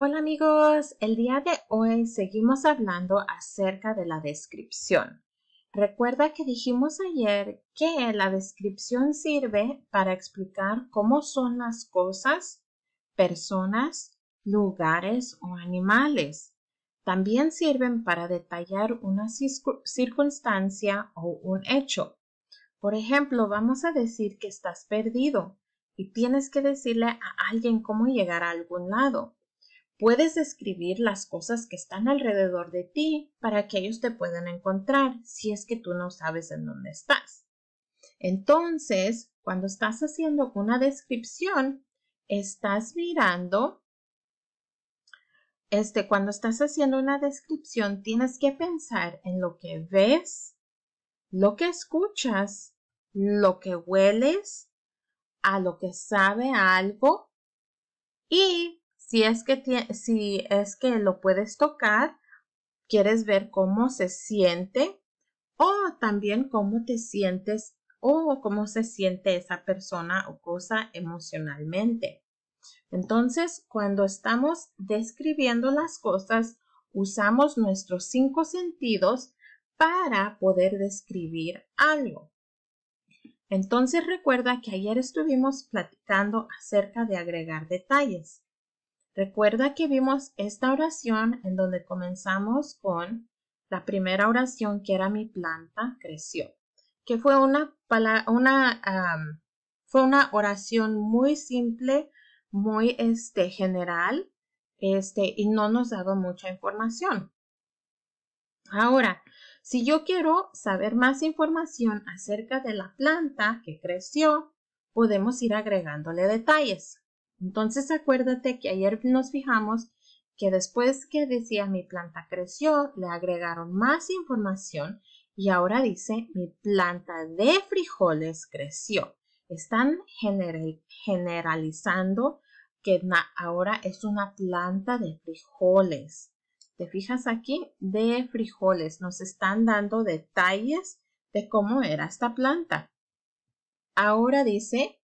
Hola amigos, el día de hoy seguimos hablando acerca de la descripción. Recuerda que dijimos ayer que la descripción sirve para explicar cómo son las cosas, personas, lugares o animales. También sirven para detallar una circunstancia o un hecho. Por ejemplo, vamos a decir que estás perdido y tienes que decirle a alguien cómo llegar a algún lado. Puedes describir las cosas que están alrededor de ti para que ellos te puedan encontrar si es que tú no sabes en dónde estás. Entonces, cuando estás haciendo una descripción, estás mirando, este, cuando estás haciendo una descripción, tienes que pensar en lo que ves, lo que escuchas, lo que hueles, a lo que sabe algo y si es que, si es que lo puedes tocar, quieres ver cómo se siente o también cómo te sientes o cómo se siente esa persona o cosa emocionalmente. Entonces, cuando estamos describiendo las cosas, usamos nuestros cinco sentidos para poder describir algo. Entonces recuerda que ayer estuvimos platicando acerca de agregar detalles. Recuerda que vimos esta oración en donde comenzamos con la primera oración que era mi planta creció, que fue una, fue una oración muy simple, muy este, general este, y no nos daba mucha información. Ahora, si yo quiero saber más información acerca de la planta que creció, podemos ir agregándole detalles. Entonces acuérdate que ayer nos fijamos que después que decía mi planta creció, le agregaron más información y ahora dice mi planta de frijoles creció. Están generalizando que ahora es una planta de frijoles. ¿Te fijas aquí? De frijoles. Nos están dando detalles de cómo era esta planta. Ahora dice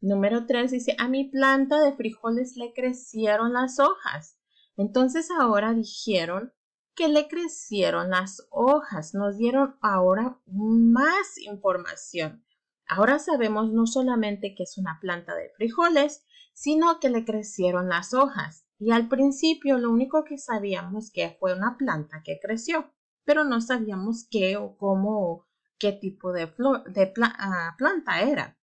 Número 3 dice, a mi planta de frijoles le crecieron las hojas. Entonces ahora dijeron que le crecieron las hojas. Nos dieron ahora más información. Ahora sabemos no solamente que es una planta de frijoles, sino que le crecieron las hojas. Y al principio lo único que sabíamos que fue una planta que creció, pero no sabíamos qué o cómo o qué tipo de, de ah, planta era.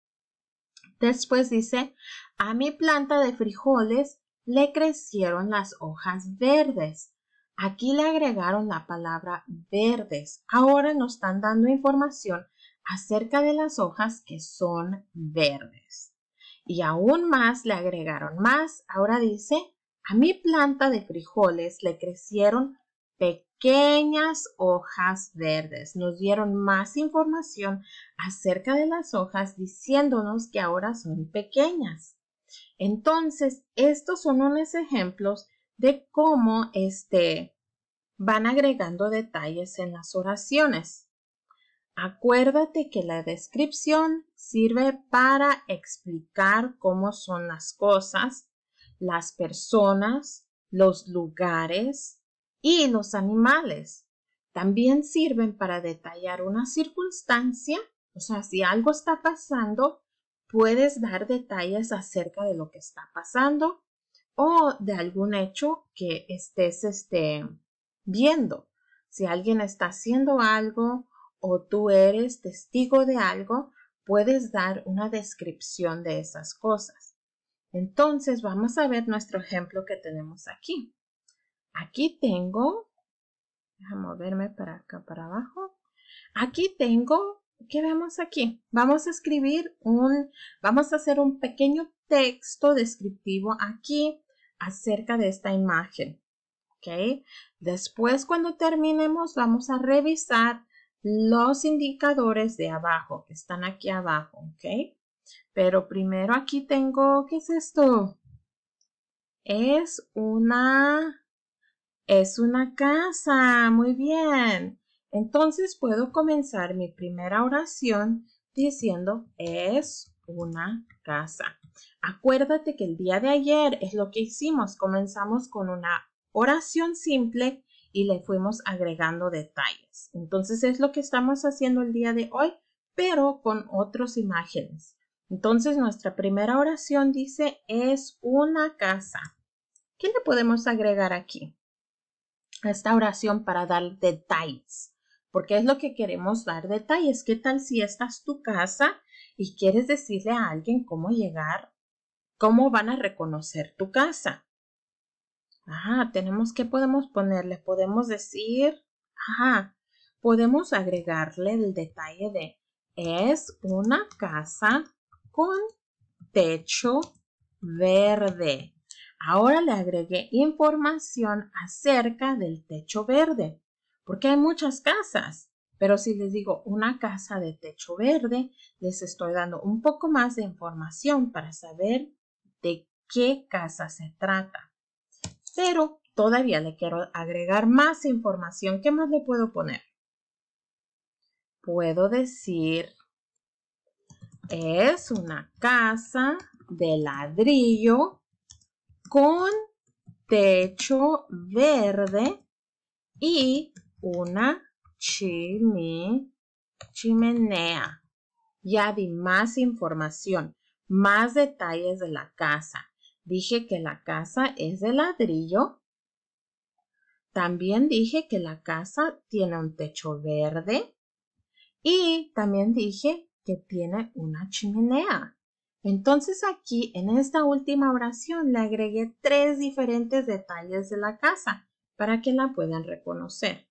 Después dice, a mi planta de frijoles le crecieron las hojas verdes. Aquí le agregaron la palabra verdes. Ahora nos están dando información acerca de las hojas que son verdes. Y aún más le agregaron más. Ahora dice, a mi planta de frijoles le crecieron pequeñas hojas verdes. Nos dieron más información acerca de las hojas diciéndonos que ahora son pequeñas. Entonces, estos son unos ejemplos de cómo este, van agregando detalles en las oraciones. Acuérdate que la descripción sirve para explicar cómo son las cosas, las personas, los lugares, y los animales. También sirven para detallar una circunstancia, o sea, si algo está pasando, puedes dar detalles acerca de lo que está pasando o de algún hecho que estés este, viendo. Si alguien está haciendo algo o tú eres testigo de algo, puedes dar una descripción de esas cosas. Entonces, vamos a ver nuestro ejemplo que tenemos aquí. Aquí tengo, déjame moverme para acá, para abajo. Aquí tengo, ¿qué vemos aquí? Vamos a escribir un, vamos a hacer un pequeño texto descriptivo aquí acerca de esta imagen. ¿Ok? Después, cuando terminemos, vamos a revisar los indicadores de abajo, que están aquí abajo, ¿ok? Pero primero aquí tengo, ¿qué es esto? Es una es una casa, muy bien. Entonces puedo comenzar mi primera oración diciendo es una casa. Acuérdate que el día de ayer es lo que hicimos. Comenzamos con una oración simple y le fuimos agregando detalles. Entonces es lo que estamos haciendo el día de hoy, pero con otras imágenes. Entonces nuestra primera oración dice es una casa. ¿Qué le podemos agregar aquí? esta oración para dar detalles, porque es lo que queremos dar detalles. ¿Qué tal si esta es tu casa y quieres decirle a alguien cómo llegar, cómo van a reconocer tu casa? tenemos que podemos ponerle, podemos decir, podemos agregarle el detalle de es una casa con techo verde. Ahora le agregué información acerca del techo verde, porque hay muchas casas, pero si les digo una casa de techo verde, les estoy dando un poco más de información para saber de qué casa se trata. Pero todavía le quiero agregar más información. ¿Qué más le puedo poner? Puedo decir, es una casa de ladrillo con techo verde y una chimenea. Ya di más información, más detalles de la casa. Dije que la casa es de ladrillo. También dije que la casa tiene un techo verde. Y también dije que tiene una chimenea. Entonces aquí en esta última oración le agregué tres diferentes detalles de la casa para que la puedan reconocer.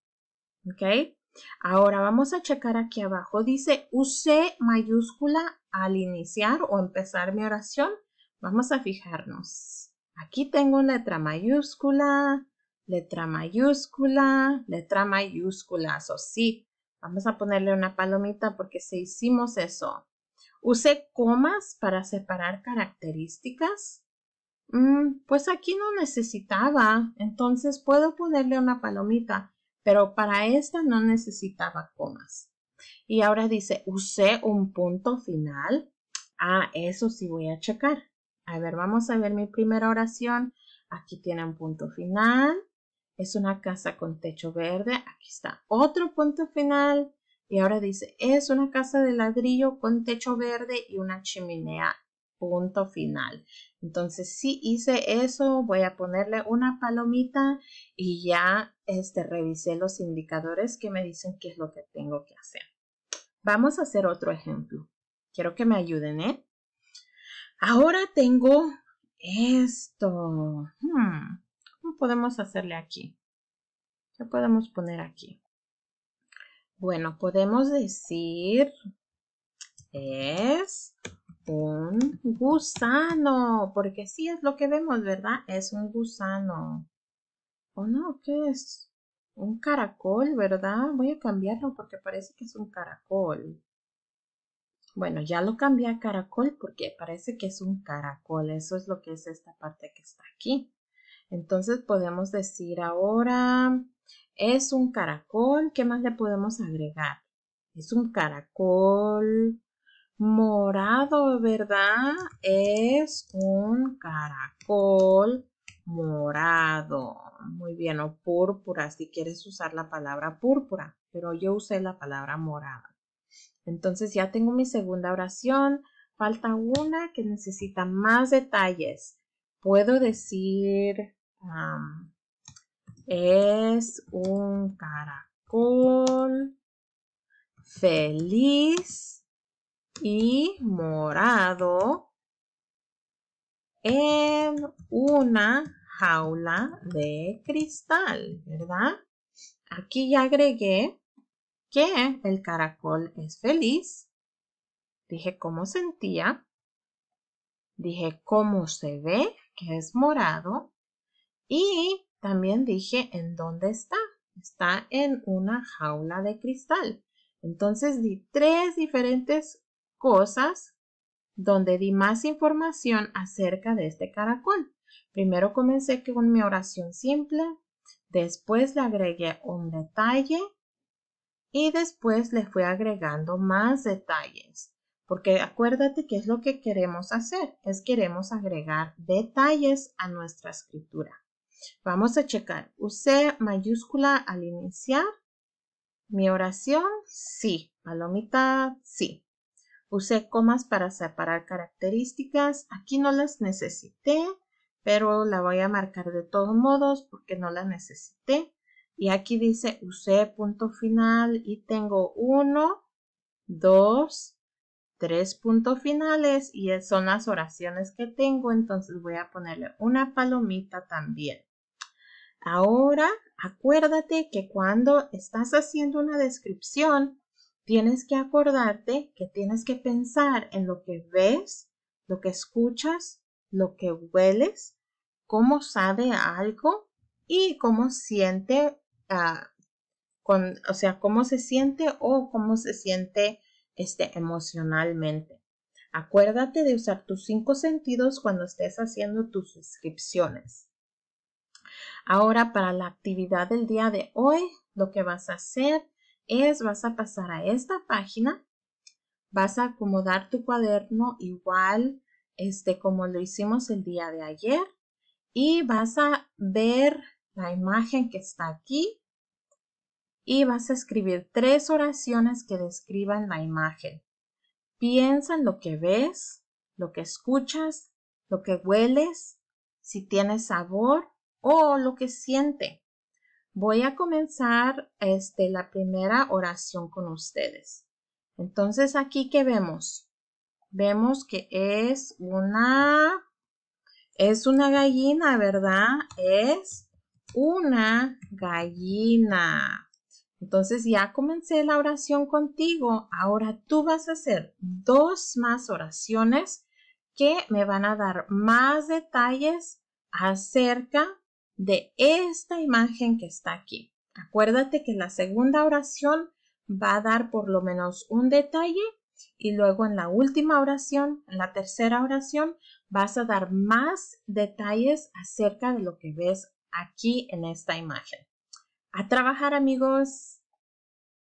¿Ok? Ahora vamos a checar aquí abajo. Dice usé mayúscula al iniciar o empezar mi oración. Vamos a fijarnos. Aquí tengo letra mayúscula, letra mayúscula, letra mayúscula. Eso sí, vamos a ponerle una palomita porque si hicimos eso Usé comas para separar características. Mm, pues aquí no necesitaba, entonces puedo ponerle una palomita, pero para esta no necesitaba comas. Y ahora dice, usé un punto final. Ah, eso sí voy a checar. A ver, vamos a ver mi primera oración. Aquí tiene un punto final. Es una casa con techo verde. Aquí está otro punto final. Y ahora dice, es una casa de ladrillo con techo verde y una chimenea. Punto final. Entonces, si hice eso, voy a ponerle una palomita y ya este, revisé los indicadores que me dicen qué es lo que tengo que hacer. Vamos a hacer otro ejemplo. Quiero que me ayuden, ¿eh? Ahora tengo esto. Hmm, ¿Cómo podemos hacerle aquí? ¿Qué podemos poner aquí? Bueno, podemos decir es un gusano, porque sí es lo que vemos, ¿verdad? Es un gusano. ¿O no? ¿Qué es? Un caracol, ¿verdad? Voy a cambiarlo porque parece que es un caracol. Bueno, ya lo cambié a caracol porque parece que es un caracol. Eso es lo que es esta parte que está aquí. Entonces podemos decir ahora es un caracol. ¿Qué más le podemos agregar? Es un caracol morado, ¿verdad? Es un caracol morado. Muy bien, o púrpura, si quieres usar la palabra púrpura, pero yo usé la palabra morada. Entonces ya tengo mi segunda oración. Falta una que necesita más detalles. Puedo decir es un caracol feliz y morado en una jaula de cristal, ¿verdad? Aquí ya agregué que el caracol es feliz. Dije cómo sentía. Dije cómo se ve, que es morado. Y también dije en dónde está. Está en una jaula de cristal. Entonces di tres diferentes cosas donde di más información acerca de este caracol. Primero comencé con mi oración simple, después le agregué un detalle y después le fui agregando más detalles. Porque acuérdate que es lo que queremos hacer, es queremos agregar detalles a nuestra escritura. Vamos a checar. ¿Usé mayúscula al iniciar mi oración? Sí. Palomita, sí. Usé comas para separar características. Aquí no las necesité, pero la voy a marcar de todos modos porque no la necesité. Y aquí dice usé punto final y tengo uno, dos, tres puntos finales y son las oraciones que tengo. Entonces voy a ponerle una palomita también. Ahora, acuérdate que cuando estás haciendo una descripción, tienes que acordarte que tienes que pensar en lo que ves, lo que escuchas, lo que hueles, cómo sabe algo y cómo siente, ah, o sea, cómo se siente o cómo se siente este, emocionalmente. Acuérdate de usar tus cinco sentidos cuando estés haciendo tus descripciones. Ahora para la actividad del día de hoy, lo que vas a hacer es vas a pasar a esta página, vas a acomodar tu cuaderno igual este, como lo hicimos el día de ayer y vas a ver la imagen que está aquí y vas a escribir tres oraciones que describan la imagen. Piensa en lo que ves, lo que escuchas, lo que hueles, si tiene sabor o lo que siente. Voy a comenzar este, la primera oración con ustedes. Entonces, aquí que vemos? Vemos que es una, es una gallina, ¿verdad? Es una gallina. Entonces ya comencé la oración contigo. Ahora tú vas a hacer dos más oraciones que me van a dar más detalles acerca de esta imagen que está aquí. Acuérdate que la segunda oración va a dar por lo menos un detalle y luego en la última oración, en la tercera oración, vas a dar más detalles acerca de lo que ves aquí en esta imagen. A trabajar amigos.